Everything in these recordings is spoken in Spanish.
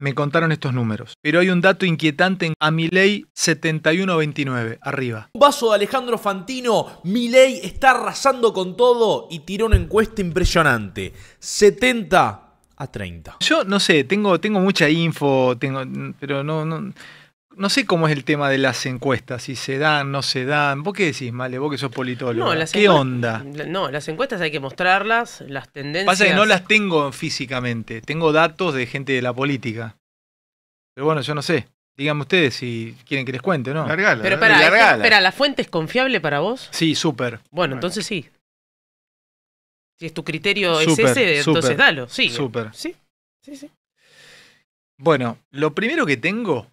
Me contaron estos números. Pero hay un dato inquietante en a Milei 71-29, arriba. Un vaso de Alejandro Fantino, Milei está arrasando con todo y tiró una encuesta impresionante. 70 a 30. Yo no sé, tengo, tengo mucha info, tengo, pero no no sé cómo es el tema de las encuestas, si se dan, no se dan. ¿Vos qué decís, Male? Vos que sos politólogo. No, ¿Qué onda? No, las encuestas hay que mostrarlas, las tendencias. Pasa que no las tengo físicamente, tengo datos de gente de la política. Pero bueno, yo no sé. Díganme ustedes si quieren que les cuente, ¿no? Pero para, Espera, ¿la fuente es confiable para vos? Sí, súper. Bueno, entonces sí. Si es tu criterio es ese, entonces dalo. Sí. Súper. Sí, sí, sí. Bueno, lo primero que tengo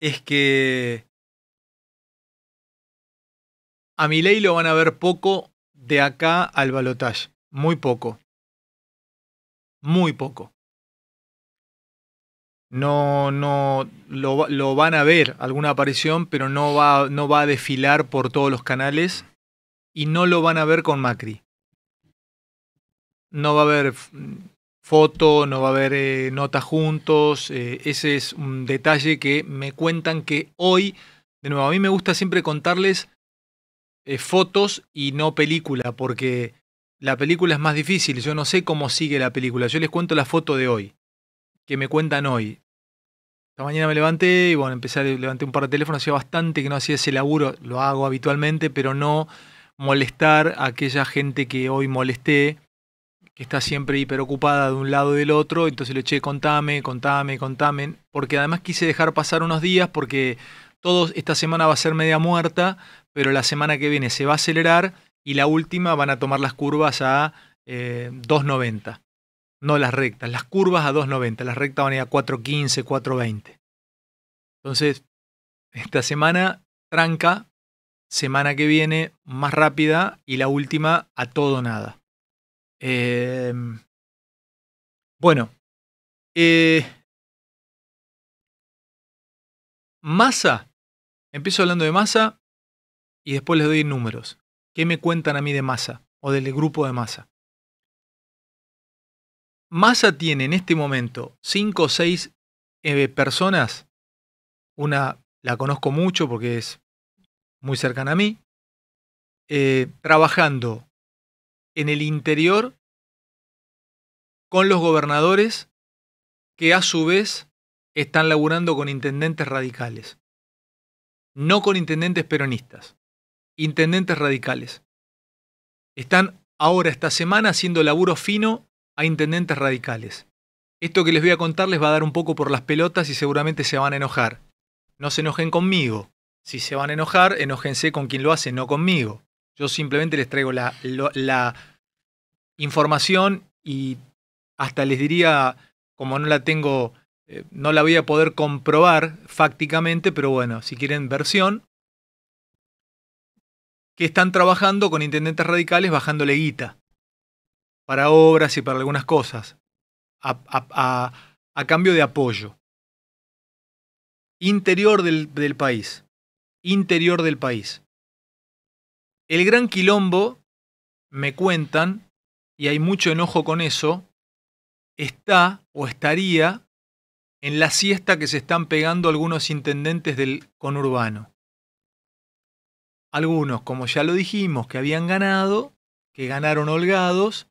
es que a miley lo van a ver poco de acá al balotaje. Muy poco. Muy poco. No, no, lo, van a ver alguna aparición, pero no va, no va a desfilar por todos los canales y no lo van a ver con Macri. No va a haber foto, no va a haber eh, nota juntos. Eh, ese es un detalle que me cuentan que hoy, de nuevo, a mí me gusta siempre contarles eh, fotos y no película, porque la película es más difícil. Yo no sé cómo sigue la película. Yo les cuento la foto de hoy, que me cuentan hoy. Esta mañana me levanté y bueno, empecé levanté un par de teléfonos. Hacía bastante que no hacía ese laburo, lo hago habitualmente, pero no molestar a aquella gente que hoy molesté que está siempre hiperocupada de un lado y del otro, entonces le eché contame, contame, contame, porque además quise dejar pasar unos días porque esta semana va a ser media muerta, pero la semana que viene se va a acelerar y la última van a tomar las curvas a 2.90. Eh, no las rectas, las curvas a 2.90, las rectas van a ir a 4.15, 4.20. Entonces, esta semana tranca, semana que viene más rápida y la última a todo nada. Em, bueno, eh, masa. Empiezo hablando de masa y después les doy números. ¿Qué me cuentan a mí de masa o del grupo de masa? masa tiene en este momento 5 o 6 eh, personas. Una la conozco mucho porque es muy cercana a mí. Eh, trabajando en el interior con los gobernadores que a su vez están laburando con intendentes radicales. No con intendentes peronistas, intendentes radicales. Están ahora esta semana haciendo laburo fino a intendentes radicales. Esto que les voy a contar les va a dar un poco por las pelotas y seguramente se van a enojar. No se enojen conmigo. Si se van a enojar, enójense con quien lo hace, no conmigo. Yo simplemente les traigo la, información y hasta les diría, como no la tengo, eh, no la voy a poder comprobar fácticamente, pero bueno, si quieren versión, que están trabajando con intendentes radicales bajándole guita para obras y para algunas cosas, a, cambio de apoyo. Interior del país, interior del país. El gran quilombo, me cuentan, y hay mucho enojo con eso, está o estaría en la siesta que se están pegando algunos intendentes del conurbano. Algunos, como ya lo dijimos, que habían ganado, que ganaron holgados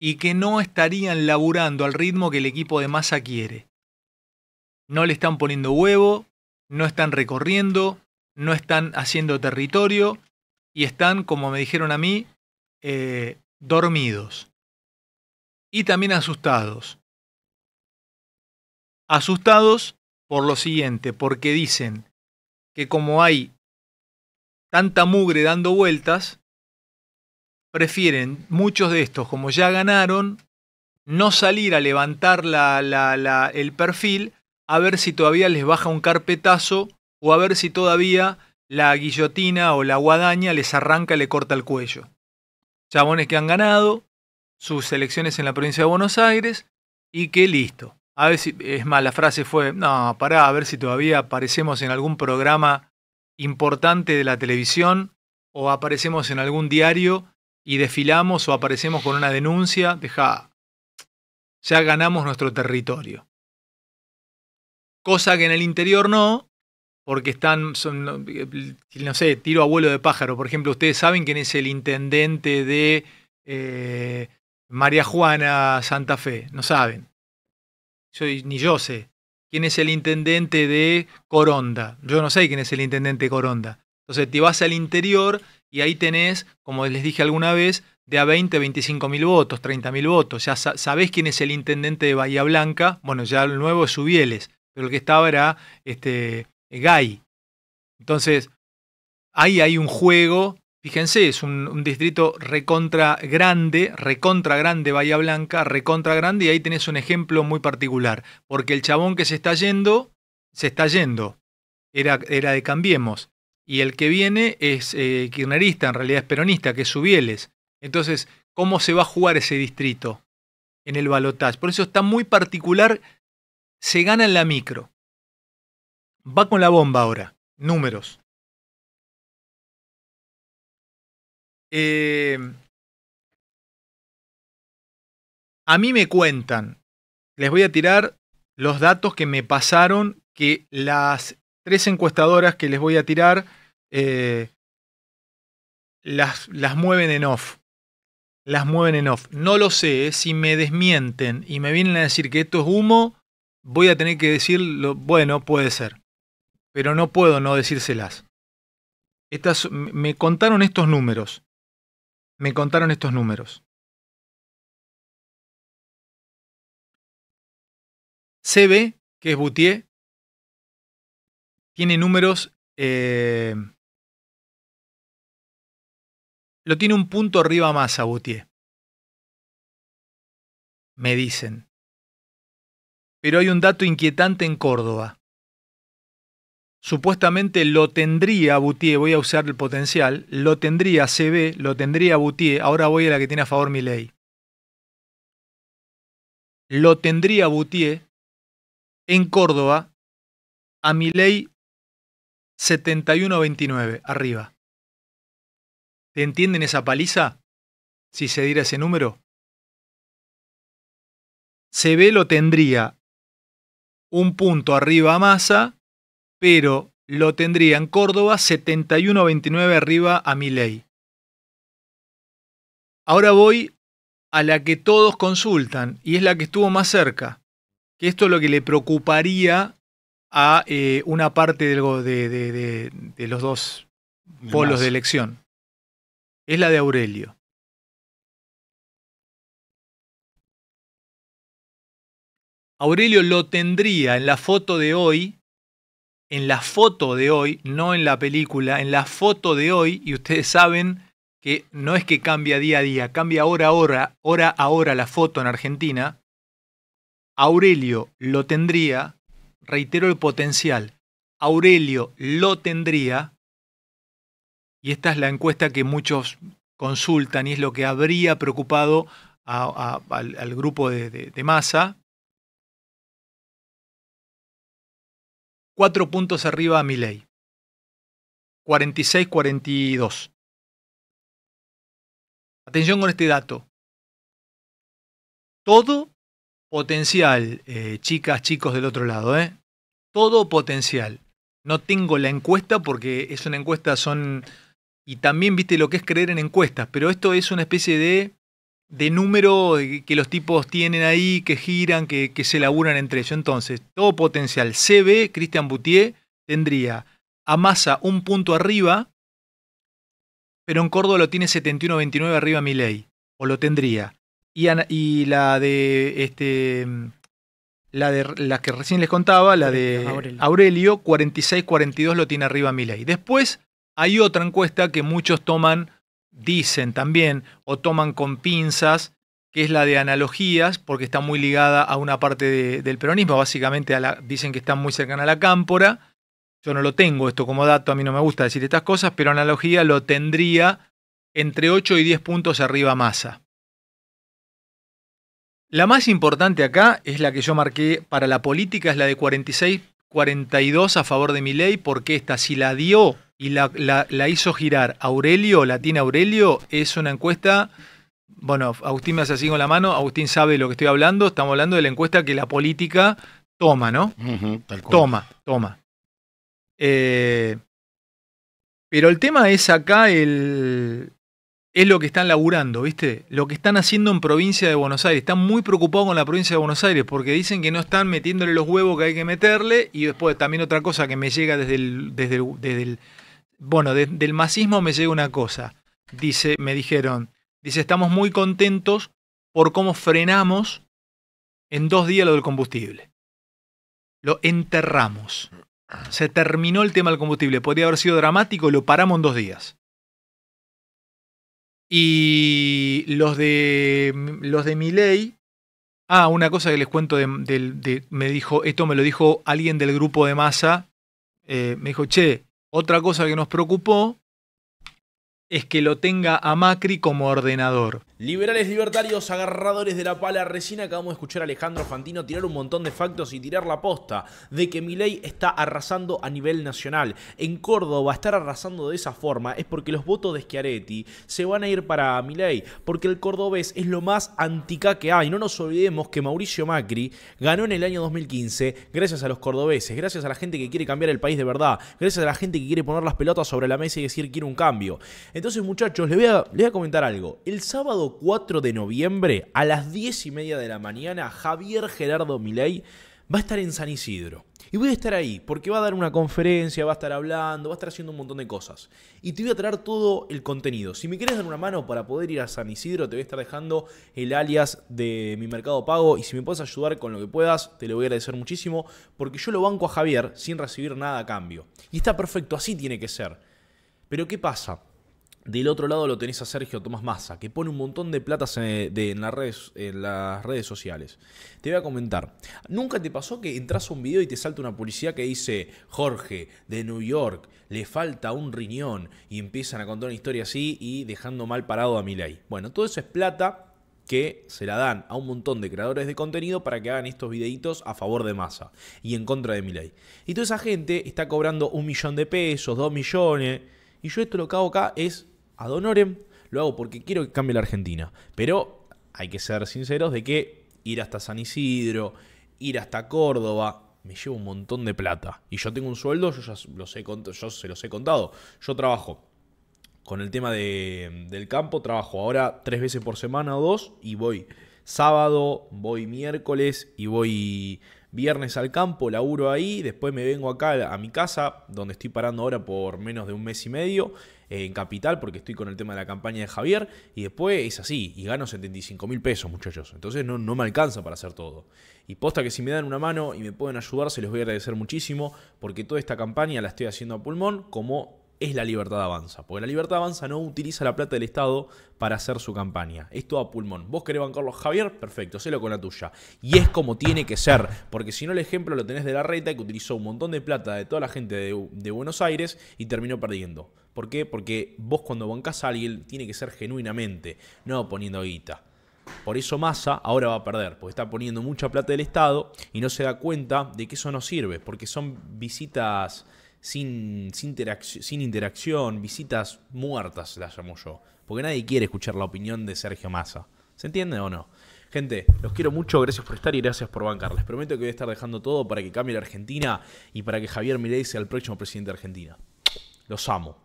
y que no estarían laburando al ritmo que el equipo de masa quiere. No le están poniendo huevo, no están recorriendo, no están haciendo territorio y están, como me dijeron a mí, eh, dormidos y también asustados. Asustados por lo siguiente, porque dicen que como hay tanta mugre dando vueltas, prefieren muchos de estos, como ya ganaron, no salir a levantar la, el perfil a ver si todavía les baja un carpetazo o a ver si todavía la guillotina o la guadaña les arranca, y le corta el cuello. Chabones que han ganado sus elecciones en la provincia de Buenos Aires y que listo. A ver si, es más, la frase fue, no, pará, a ver si todavía aparecemos en algún programa importante de la televisión o aparecemos en algún diario y desfilamos o aparecemos con una denuncia, deja, ya ganamos nuestro territorio. Cosa que en el interior no, porque están, son, no, sé, tiro a vuelo de pájaro. Por ejemplo, ustedes saben quién es el intendente de eh, María Juana Santa Fe. No saben. ni yo sé. ¿Quién es el intendente de Coronda? Yo no sé quién es el intendente de Coronda. Entonces te vas al interior y ahí tenés, como les dije alguna vez, de a 20, 25 mil votos, 30 mil votos. Ya sabés quién es el intendente de Bahía Blanca. Bueno, ya el nuevo es Ubieles, pero el que estaba era este, eh, gay, Entonces, ahí hay un juego, fíjense, es un, distrito recontra grande, recontra grande Bahía Blanca, recontra grande, y ahí tenés un ejemplo muy particular, porque el chabón que se está yendo, se está yendo, era, de Cambiemos, y el que viene es eh, kirnerista, en realidad es peronista, que es Subieles. Entonces, ¿cómo se va a jugar ese distrito en el balotaje? Por eso está muy particular, se gana en la micro. Va con la bomba ahora. Números. Eh, a mí me cuentan, les voy a tirar los datos que me pasaron, que las tres encuestadoras que les voy a tirar eh, las, mueven en off. Las mueven en off. No lo sé, eh, si me desmienten y me vienen a decir que esto es humo, voy a tener que decir, bueno, puede ser pero no puedo no decírselas. Estas, me contaron estos números. Me contaron estos números. CB, que es Boutier, tiene números. Eh, lo tiene un punto arriba más a Boutier. Me dicen. Pero hay un dato inquietante en Córdoba supuestamente lo tendría Boutier, voy a usar el potencial, lo tendría CB, lo tendría Boutier, ahora voy a la que tiene a favor mi ley. Lo tendría Boutier en Córdoba a mi ley 71.29, arriba. ¿Te entienden esa paliza? Si se diera ese número. CB lo tendría un punto arriba a masa pero lo tendría en Córdoba 71-29 arriba a ley. Ahora voy a la que todos consultan y es la que estuvo más cerca, que esto es lo que le preocuparía a eh, una parte de, los dos polos de elección. Es la de Aurelio. Aurelio lo tendría en la foto de hoy en la foto de hoy, no en la película, en la foto de hoy, y ustedes saben que no es que cambia día a día, cambia hora a hora, hora a hora la foto en Argentina, Aurelio lo tendría, reitero el potencial, Aurelio lo tendría, y esta es la encuesta que muchos consultan y es lo que habría preocupado al, grupo de, de, de masa, cuatro puntos arriba a ley. 46-42. Atención con este dato. Todo potencial, eh, chicas, chicos del otro lado, ¿eh? Todo potencial. No tengo la encuesta porque es una encuesta, son... Y también viste lo que es creer en encuestas, pero esto es una especie de de número que los tipos tienen ahí, que giran, que, se laburan entre ellos. Entonces, todo potencial. CB, Cristian Boutier, tendría a masa un punto arriba, pero en Córdoba lo tiene 71-29 arriba Milei, o lo tendría. Y, y, la de este la de la que recién les contaba, la de Aurelio, Aurelio 46-42 lo tiene arriba Milei. Después hay otra encuesta que muchos toman dicen también o toman con pinzas, que es la de analogías, porque está muy ligada a una parte del peronismo, básicamente dicen que está muy cercana a la cámpora. Yo no lo tengo esto como dato, a mí no me gusta decir estas cosas, pero analogía lo tendría entre 8 y 10 puntos arriba masa. La más importante acá es la que yo marqué para la política, es la de 46-42 a favor de mi ley, porque esta, si la dio y la, hizo girar Aurelio, la tiene Aurelio, es una encuesta, bueno, Agustín me hace así con la mano, Agustín sabe de lo que estoy hablando, estamos hablando de la encuesta que la política toma, ¿no? Toma, toma. Eh, pero el tema es acá el, es lo que están laburando, ¿viste? Lo que están haciendo en provincia de Buenos Aires. Están muy preocupados con la provincia de Buenos Aires porque dicen que no están metiéndole los huevos que hay que meterle. Y después también otra cosa que me llega desde desde desde el bueno, del masismo me llega una cosa. Dice, me dijeron, dice, estamos muy contentos por cómo frenamos en dos días lo del combustible. Lo enterramos. Se terminó el tema del combustible. Podría haber sido dramático, lo paramos en dos días. Y los de, los de Miley. Ah, una cosa que les cuento de, me dijo, esto me lo dijo alguien del grupo de masa. Eh, me dijo, che, otra cosa que nos preocupó es que lo tenga a Macri como ordenador. Liberales libertarios, agarradores de la pala, recién acabamos de escuchar a Alejandro Fantino tirar un montón de factos y tirar la posta de que Milei está arrasando a nivel nacional. En Córdoba estar arrasando de esa forma es porque los votos de Schiaretti se van a ir para Milei, porque el cordobés es lo más antica que hay. No nos olvidemos que Mauricio Macri ganó en el año 2015 gracias a los cordobeses, gracias a la gente que quiere cambiar el país de verdad, gracias a la gente que quiere poner las pelotas sobre la mesa y decir quiere un cambio. Entonces, muchachos, les voy, a, comentar algo. El sábado 4 de noviembre, a las 10 y media de la mañana, Javier Gerardo Milei va a estar en San Isidro. Y voy a estar ahí, porque va a dar una conferencia, va a estar hablando, va a estar haciendo un montón de cosas. Y te voy a traer todo el contenido. Si me quieres dar una mano para poder ir a San Isidro, te voy a estar dejando el alias de mi mercado pago. Y si me puedes ayudar con lo que puedas, te lo voy a agradecer muchísimo, porque yo lo banco a Javier sin recibir nada a cambio. Y está perfecto, así tiene que ser. Pero ¿qué pasa? Del otro lado lo tenés a Sergio Tomás Massa, que pone un montón de platas en, de, las redes, en las redes sociales. Te voy a comentar. ¿Nunca te pasó que entras a un video y te salta una publicidad que dice Jorge de New York, le falta un riñón? Y empiezan a contar una historia así y dejando mal parado a Milei. Bueno, todo eso es plata que se la dan a un montón de creadores de contenido para que hagan estos videitos a favor de Massa y en contra de Milei. Y toda esa gente está cobrando un millón de pesos, dos millones. Y yo esto lo que hago acá es a honorem, lo hago porque quiero que cambie la Argentina. Pero hay que ser sinceros de que ir hasta San Isidro, ir hasta Córdoba, me lleva un montón de plata. Y yo tengo un sueldo, yo ya yo se los he contado. Yo trabajo con el tema del campo, trabajo ahora tres veces por semana o dos y voy sábado, voy miércoles y voy viernes al campo, laburo ahí, después me vengo acá a mi casa, donde estoy parando ahora por menos de un mes y medio, en Capital porque estoy con el tema de la campaña de Javier y después es así y gano 75 mil pesos muchachos. Entonces no, me alcanza para hacer todo. Y posta que si me dan una mano y me pueden ayudar se les voy a agradecer muchísimo porque toda esta campaña la estoy haciendo a pulmón como es la libertad avanza. Porque la libertad avanza no utiliza la plata del Estado para hacer su campaña. Es todo a pulmón. ¿Vos querés bancarlo, Javier? Perfecto, sélo con la tuya. Y es como tiene que ser. Porque si no, el ejemplo lo tenés de la reta que utilizó un montón de plata de toda la gente de, Buenos Aires y terminó perdiendo. ¿Por qué? Porque vos cuando bancás a alguien tiene que ser genuinamente, no poniendo guita. Por eso Massa ahora va a perder, porque está poniendo mucha plata del Estado y no se da cuenta de que eso no sirve, porque son visitas sin, sin interacción, visitas muertas, las llamo yo. Porque nadie quiere escuchar la opinión de Sergio Massa. ¿Se entiende o no? Gente, los quiero mucho, gracias por estar y gracias por bancar. Les prometo que voy a estar dejando todo para que cambie la Argentina y para que Javier Milei sea el próximo presidente de Argentina. Los amo.